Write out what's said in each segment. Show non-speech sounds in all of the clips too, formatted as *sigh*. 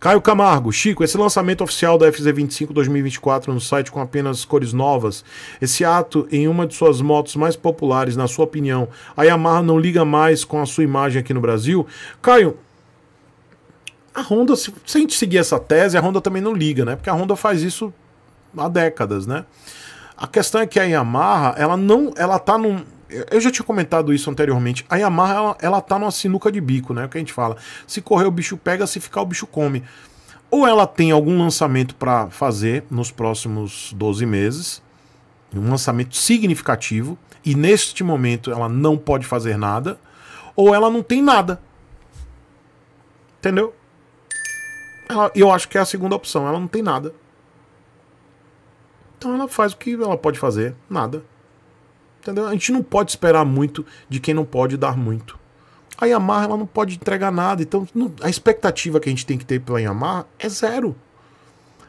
Caio Camargo, Chico, esse lançamento oficial da FZ25 2024 no site com apenas cores novas, esse ato em uma de suas motos mais populares, na sua opinião, a Yamaha não liga mais com a sua imagem aqui no Brasil? Caio, a Honda, se, a gente seguir essa tese, a Honda também não liga, né? Porque a Honda faz isso há décadas, né? A questão é que a Yamaha, ela não, ela tá num, eu já tinha comentado isso anteriormente. A Yamaha, ela, ela tá numa sinuca de bico, né? É o que a gente fala. Se correr, o bicho pega, se ficar, o bicho come. Ou ela tem algum lançamento para fazer nos próximos 12 meses, um lançamento significativo, e neste momento ela não pode fazer nada, ou ela não tem nada. Entendeu? Ela, eu acho que é a segunda opção, ela não tem nada. Então ela faz o que ela pode fazer, nada. Entendeu? A gente não pode esperar muito de quem não pode dar muito. A Yamaha ela não pode entregar nada, então não, a expectativa que a gente tem que ter pela Yamaha é zero.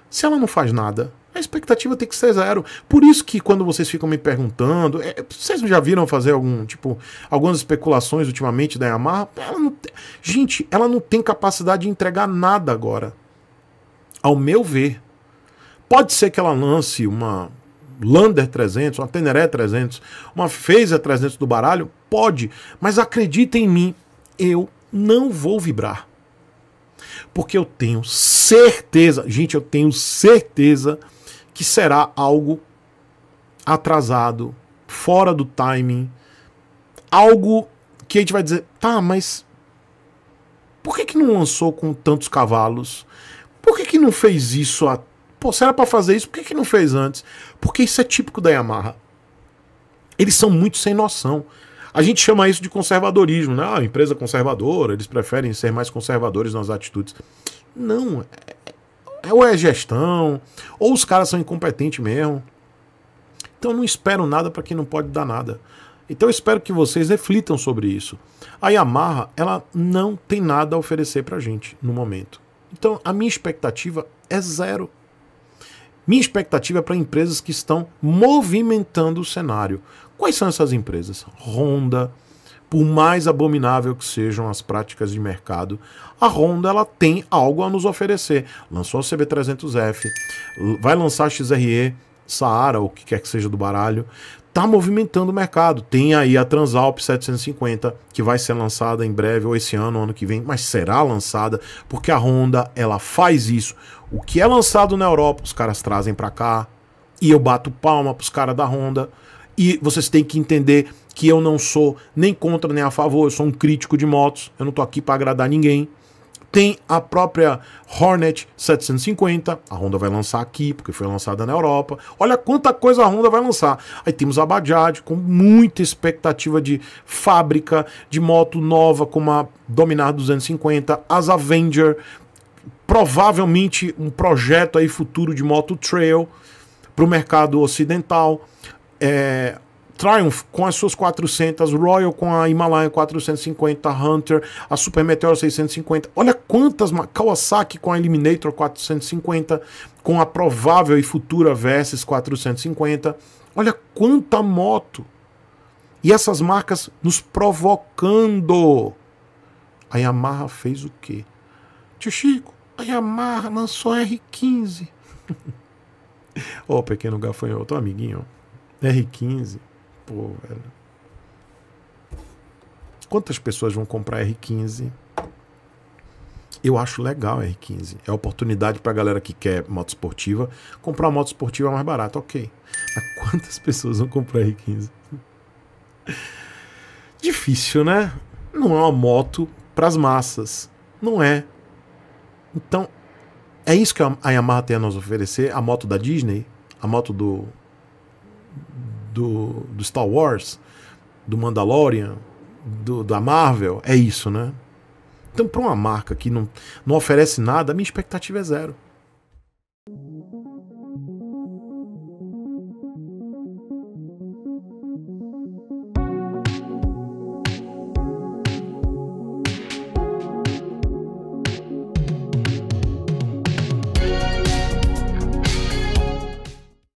Se ela não faz nada, a expectativa tem que ser zero. Por isso que quando vocês ficam me perguntando, é, vocês já viram fazer algum tipo algumas especulações ultimamente da Yamaha? Ela não, gente, ela não tem capacidade de entregar nada agora. Ao meu ver, pode ser que ela lance uma Lander 300, uma Teneré 300, uma Phaser 300 do baralho? Pode, mas acredita em mim, eu não vou vibrar. Porque eu tenho certeza, gente, eu tenho certeza que será algo atrasado, fora do timing, algo que a gente vai dizer, tá, mas por que, que não lançou com tantos cavalos? Por que, que não fez isso há Pô, se era pra fazer isso, por que, que não fez antes? Porque isso é típico da Yamaha. Eles são muito sem noção. A gente chama isso de conservadorismo, né? Ah, empresa conservadora, eles preferem ser mais conservadores nas atitudes. Não, é, é ou é gestão, ou os caras são incompetentes mesmo. Então não espero nada para quem não pode dar nada. Então eu espero que vocês reflitam sobre isso. A Yamaha, ela não tem nada a oferecer pra gente no momento. Então a minha expectativa é zero. Minha expectativa é para empresas que estão movimentando o cenário. Quais são essas empresas? Honda, por mais abominável que sejam as práticas de mercado, a Honda ela tem algo a nos oferecer. Lançou a CB300F, vai lançar a XRE, Saara, ou o que quer que seja do baralho, tá movimentando o mercado. Tem aí a Transalp 750 que vai ser lançada em breve ou esse ano, ano que vem, mas será lançada porque a Honda ela faz isso. O que é lançado na Europa, os caras trazem para cá e eu bato palma para os caras da Honda. E vocês têm que entender que eu não sou nem contra nem a favor, eu sou um crítico de motos. Eu não tô aqui para agradar ninguém tem a própria Hornet 750, a Honda vai lançar aqui, porque foi lançada na Europa. Olha quanta coisa a Honda vai lançar. Aí temos a Bajaj com muita expectativa de fábrica, de moto nova como a Dominar 250, as Avenger, provavelmente um projeto aí futuro de moto trail para o mercado ocidental. É, Triumph com as suas 400, Royal com a Himalaya 450, Hunter, a Super Meteor 650. Olha quantas, Kawasaki com a Eliminator 450, com a provável e futura Versys 450. Olha quanta moto. E essas marcas nos provocando. A Yamaha fez o quê? Tio Chico, a Yamaha lançou R15. Ô, oh, pequeno gafanhoto, amiguinho. R15. Pô, velho. Quantas pessoas vão comprar R15? Eu acho legal R15. É oportunidade para a galera que quer moto esportiva. Comprar uma moto esportiva é mais barato, ok. Mas quantas *laughs* pessoas vão comprar R15? Difícil, né? Não é uma moto para as massas. Não é. Então, é isso que a Yamaha tem a nos oferecer? A moto da Disney? A moto do do, do Star Wars, do Mandalorian, do, da Marvel, é isso, né? Então, para uma marca que não, não oferece nada, a minha expectativa é zero.